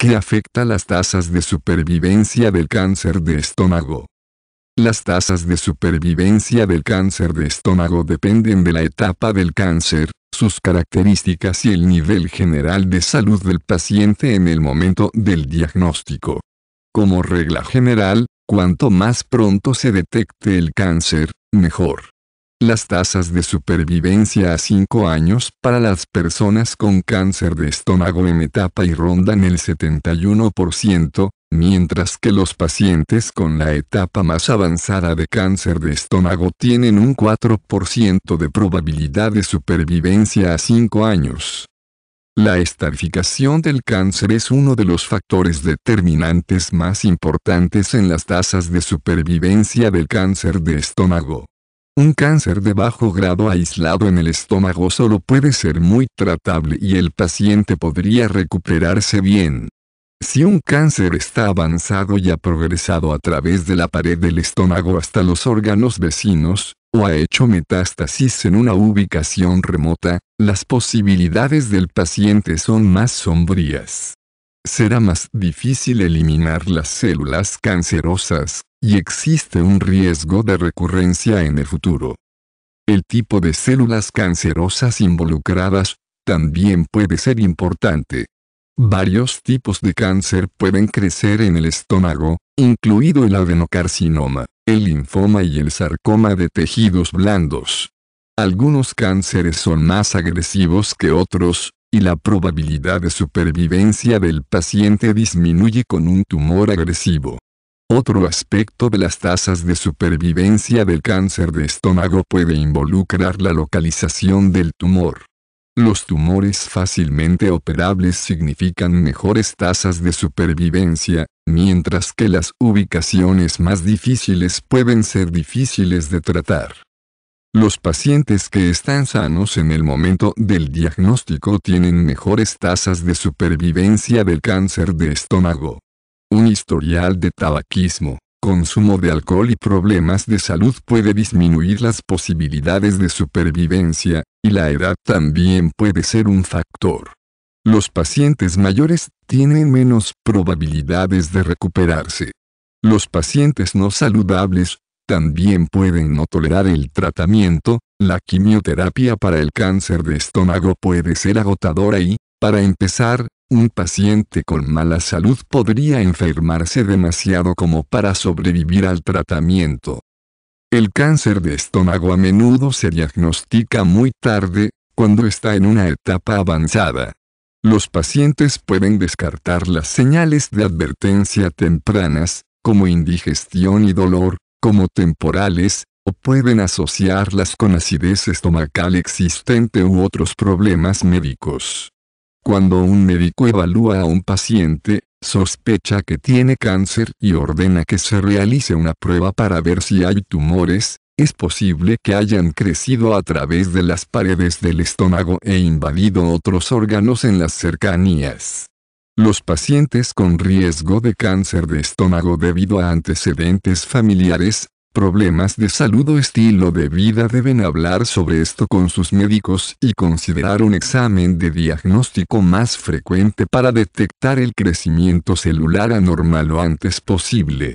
¿Qué afecta las tasas de supervivencia del cáncer de estómago. Las tasas de supervivencia del cáncer de estómago dependen de la etapa del cáncer, sus características y el nivel general de salud del paciente en el momento del diagnóstico. Como regla general, cuanto más pronto se detecte el cáncer, mejor. Las tasas de supervivencia a 5 años para las personas con cáncer de estómago en etapa y rondan el 71%, mientras que los pacientes con la etapa más avanzada de cáncer de estómago tienen un 4% de probabilidad de supervivencia a 5 años. La estarificación del cáncer es uno de los factores determinantes más importantes en las tasas de supervivencia del cáncer de estómago. Un cáncer de bajo grado aislado en el estómago solo puede ser muy tratable y el paciente podría recuperarse bien. Si un cáncer está avanzado y ha progresado a través de la pared del estómago hasta los órganos vecinos, o ha hecho metástasis en una ubicación remota, las posibilidades del paciente son más sombrías será más difícil eliminar las células cancerosas, y existe un riesgo de recurrencia en el futuro. El tipo de células cancerosas involucradas también puede ser importante. Varios tipos de cáncer pueden crecer en el estómago, incluido el adenocarcinoma, el linfoma y el sarcoma de tejidos blandos. Algunos cánceres son más agresivos que otros, y la probabilidad de supervivencia del paciente disminuye con un tumor agresivo. Otro aspecto de las tasas de supervivencia del cáncer de estómago puede involucrar la localización del tumor. Los tumores fácilmente operables significan mejores tasas de supervivencia, mientras que las ubicaciones más difíciles pueden ser difíciles de tratar. Los pacientes que están sanos en el momento del diagnóstico tienen mejores tasas de supervivencia del cáncer de estómago. Un historial de tabaquismo, consumo de alcohol y problemas de salud puede disminuir las posibilidades de supervivencia, y la edad también puede ser un factor. Los pacientes mayores tienen menos probabilidades de recuperarse. Los pacientes no saludables también pueden no tolerar el tratamiento, la quimioterapia para el cáncer de estómago puede ser agotadora y, para empezar, un paciente con mala salud podría enfermarse demasiado como para sobrevivir al tratamiento. El cáncer de estómago a menudo se diagnostica muy tarde, cuando está en una etapa avanzada. Los pacientes pueden descartar las señales de advertencia tempranas, como indigestión y dolor, como temporales, o pueden asociarlas con acidez estomacal existente u otros problemas médicos. Cuando un médico evalúa a un paciente, sospecha que tiene cáncer y ordena que se realice una prueba para ver si hay tumores, es posible que hayan crecido a través de las paredes del estómago e invadido otros órganos en las cercanías. Los pacientes con riesgo de cáncer de estómago debido a antecedentes familiares, problemas de salud o estilo de vida deben hablar sobre esto con sus médicos y considerar un examen de diagnóstico más frecuente para detectar el crecimiento celular anormal lo antes posible.